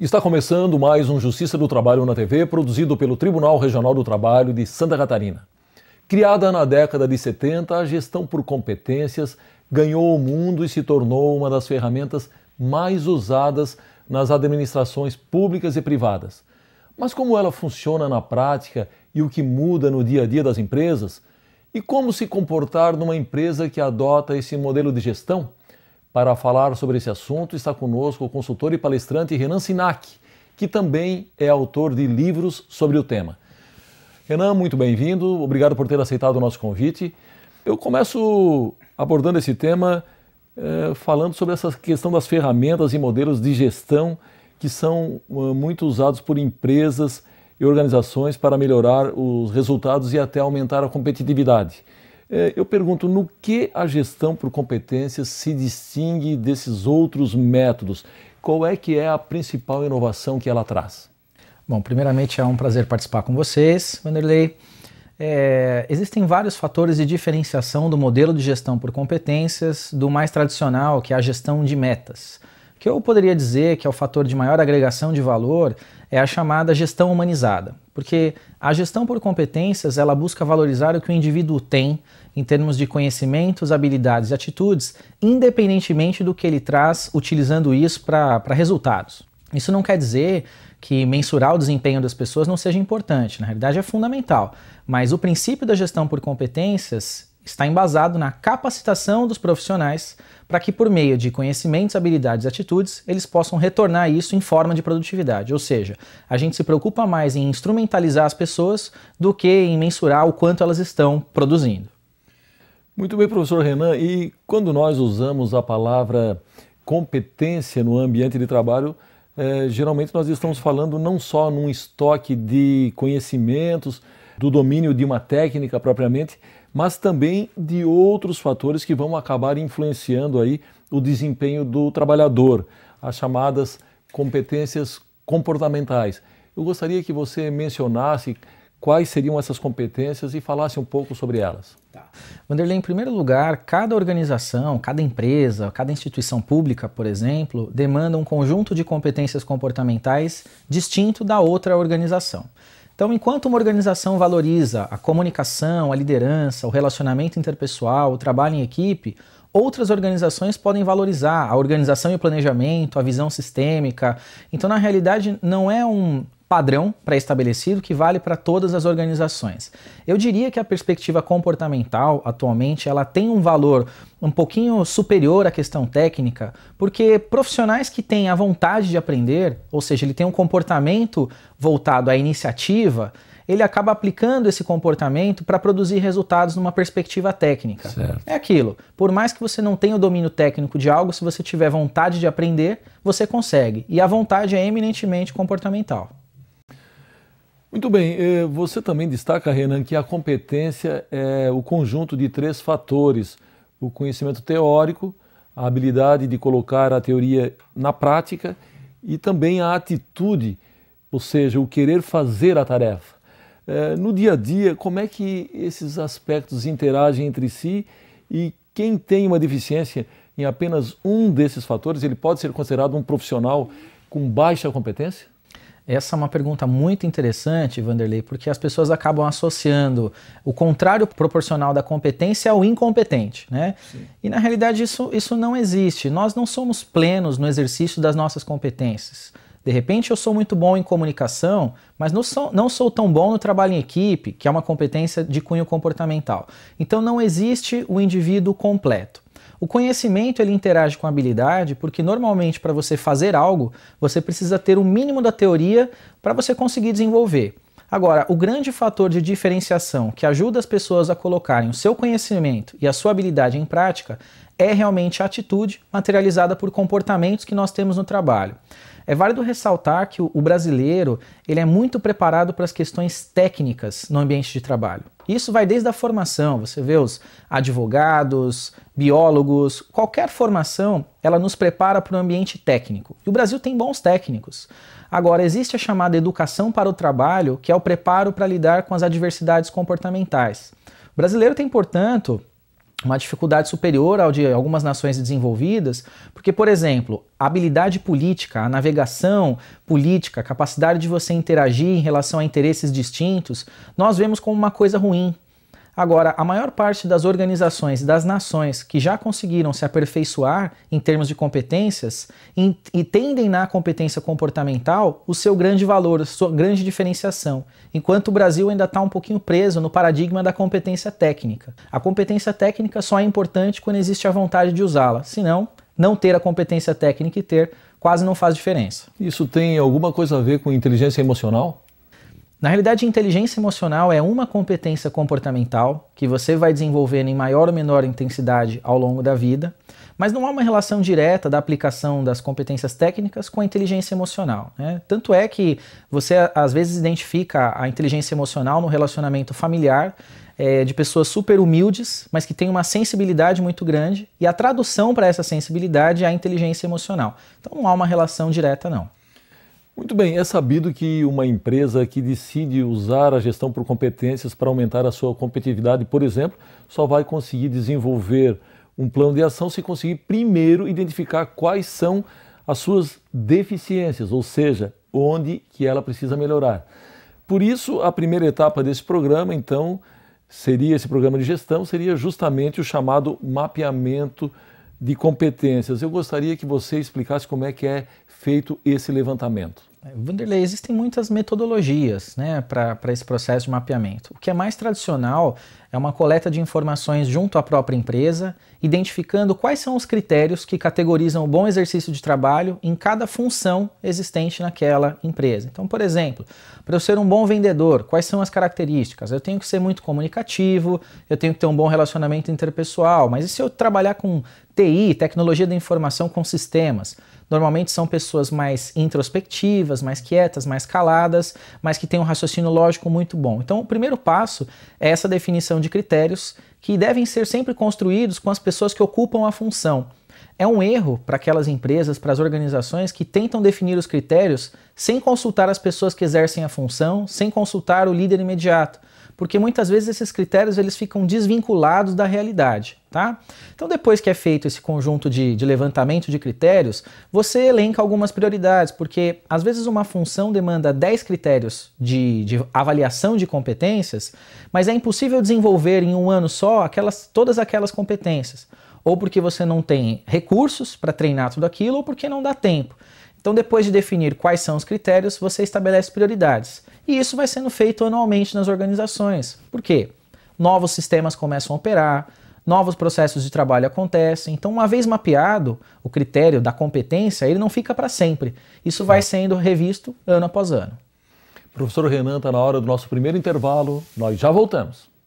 Está começando mais um Justiça do Trabalho na TV, produzido pelo Tribunal Regional do Trabalho de Santa Catarina. Criada na década de 70, a gestão por competências ganhou o mundo e se tornou uma das ferramentas mais usadas nas administrações públicas e privadas. Mas como ela funciona na prática e o que muda no dia a dia das empresas? E como se comportar numa empresa que adota esse modelo de gestão? Para falar sobre esse assunto está conosco o consultor e palestrante Renan Sinac, que também é autor de livros sobre o tema. Renan, muito bem-vindo, obrigado por ter aceitado o nosso convite. Eu começo abordando esse tema eh, falando sobre essa questão das ferramentas e modelos de gestão que são eh, muito usados por empresas e organizações para melhorar os resultados e até aumentar a competitividade. Eh, eu pergunto no que a gestão por competências se distingue desses outros métodos? Qual é que é a principal inovação que ela traz? Bom, primeiramente é um prazer participar com vocês, Vanderlei é, existem vários fatores de diferenciação do modelo de gestão por competências do mais tradicional, que é a gestão de metas. O que eu poderia dizer que é o fator de maior agregação de valor é a chamada gestão humanizada, porque a gestão por competências ela busca valorizar o que o indivíduo tem em termos de conhecimentos, habilidades e atitudes, independentemente do que ele traz utilizando isso para resultados. Isso não quer dizer que mensurar o desempenho das pessoas não seja importante, na realidade é fundamental, mas o princípio da gestão por competências está embasado na capacitação dos profissionais para que, por meio de conhecimentos, habilidades e atitudes, eles possam retornar isso em forma de produtividade. Ou seja, a gente se preocupa mais em instrumentalizar as pessoas do que em mensurar o quanto elas estão produzindo. Muito bem, professor Renan. E quando nós usamos a palavra competência no ambiente de trabalho, é, geralmente nós estamos falando não só num estoque de conhecimentos, do domínio de uma técnica propriamente, mas também de outros fatores que vão acabar influenciando aí o desempenho do trabalhador, as chamadas competências comportamentais. Eu gostaria que você mencionasse quais seriam essas competências e falasse um pouco sobre elas. Tá. Vanderlei, em primeiro lugar, cada organização, cada empresa, cada instituição pública, por exemplo, demanda um conjunto de competências comportamentais distinto da outra organização. Então, enquanto uma organização valoriza a comunicação, a liderança, o relacionamento interpessoal, o trabalho em equipe, outras organizações podem valorizar a organização e o planejamento, a visão sistêmica. Então, na realidade, não é um padrão pré-estabelecido que vale para todas as organizações. Eu diria que a perspectiva comportamental atualmente ela tem um valor um pouquinho superior à questão técnica, porque profissionais que têm a vontade de aprender, ou seja, ele tem um comportamento voltado à iniciativa, ele acaba aplicando esse comportamento para produzir resultados numa perspectiva técnica. Certo. É aquilo. Por mais que você não tenha o domínio técnico de algo, se você tiver vontade de aprender, você consegue. E a vontade é eminentemente comportamental. Muito bem, eh, você também destaca, Renan, que a competência é o conjunto de três fatores: o conhecimento teórico, a habilidade de colocar a teoria na prática e também a atitude, ou seja, o querer fazer a tarefa. Eh, no dia a dia, como é que esses aspectos interagem entre si e quem tem uma deficiência em apenas um desses fatores, ele pode ser considerado um profissional com baixa competência? Essa é uma pergunta muito interessante, Vanderlei, porque as pessoas acabam associando o contrário proporcional da competência ao incompetente, né? Sim. E na realidade isso, isso não existe. Nós não somos plenos no exercício das nossas competências. De repente eu sou muito bom em comunicação, mas não sou, não sou tão bom no trabalho em equipe, que é uma competência de cunho comportamental. Então não existe o indivíduo completo. O conhecimento ele interage com a habilidade porque normalmente para você fazer algo, você precisa ter o um mínimo da teoria para você conseguir desenvolver. Agora, o grande fator de diferenciação que ajuda as pessoas a colocarem o seu conhecimento e a sua habilidade em prática é realmente a atitude materializada por comportamentos que nós temos no trabalho. É válido ressaltar que o brasileiro ele é muito preparado para as questões técnicas no ambiente de trabalho. Isso vai desde a formação, você vê os advogados, biólogos, qualquer formação, ela nos prepara para o um ambiente técnico. E o Brasil tem bons técnicos. Agora, existe a chamada educação para o trabalho, que é o preparo para lidar com as adversidades comportamentais. O brasileiro tem, portanto, uma dificuldade superior ao de algumas nações desenvolvidas, porque, por exemplo, a habilidade política, a navegação política, a capacidade de você interagir em relação a interesses distintos, nós vemos como uma coisa ruim, Agora, a maior parte das organizações das nações que já conseguiram se aperfeiçoar em termos de competências e tendem na competência comportamental o seu grande valor, sua grande diferenciação, enquanto o Brasil ainda está um pouquinho preso no paradigma da competência técnica. A competência técnica só é importante quando existe a vontade de usá-la, senão, não ter a competência técnica e ter quase não faz diferença. Isso tem alguma coisa a ver com inteligência emocional? Na realidade, inteligência emocional é uma competência comportamental que você vai desenvolvendo em maior ou menor intensidade ao longo da vida, mas não há uma relação direta da aplicação das competências técnicas com a inteligência emocional. Né? Tanto é que você às vezes identifica a inteligência emocional no relacionamento familiar é, de pessoas super humildes, mas que têm uma sensibilidade muito grande, e a tradução para essa sensibilidade é a inteligência emocional. Então não há uma relação direta, não. Muito bem, é sabido que uma empresa que decide usar a gestão por competências para aumentar a sua competitividade, por exemplo, só vai conseguir desenvolver um plano de ação se conseguir primeiro identificar quais são as suas deficiências, ou seja, onde que ela precisa melhorar. Por isso, a primeira etapa desse programa, então, seria esse programa de gestão, seria justamente o chamado mapeamento de competências. Eu gostaria que você explicasse como é que é feito esse levantamento. Vanderlei, existem muitas metodologias né, para esse processo de mapeamento. O que é mais tradicional é uma coleta de informações junto à própria empresa, identificando quais são os critérios que categorizam o bom exercício de trabalho em cada função existente naquela empresa. Então, por exemplo, para eu ser um bom vendedor, quais são as características? Eu tenho que ser muito comunicativo, eu tenho que ter um bom relacionamento interpessoal, mas e se eu trabalhar com TI, tecnologia da informação com sistemas. Normalmente são pessoas mais introspectivas, mais quietas, mais caladas, mas que têm um raciocínio lógico muito bom. Então, o primeiro passo é essa definição de critérios que devem ser sempre construídos com as pessoas que ocupam a função é um erro para aquelas empresas, para as organizações que tentam definir os critérios sem consultar as pessoas que exercem a função, sem consultar o líder imediato, porque muitas vezes esses critérios eles ficam desvinculados da realidade, tá? Então depois que é feito esse conjunto de, de levantamento de critérios, você elenca algumas prioridades, porque às vezes uma função demanda 10 critérios de, de avaliação de competências, mas é impossível desenvolver em um ano só aquelas, todas aquelas competências ou porque você não tem recursos para treinar tudo aquilo, ou porque não dá tempo. Então, depois de definir quais são os critérios, você estabelece prioridades. E isso vai sendo feito anualmente nas organizações. Por quê? Novos sistemas começam a operar, novos processos de trabalho acontecem. Então, uma vez mapeado o critério da competência, ele não fica para sempre. Isso vai tá. sendo revisto ano após ano. Professor Renan, está na hora do nosso primeiro intervalo. Nós já voltamos.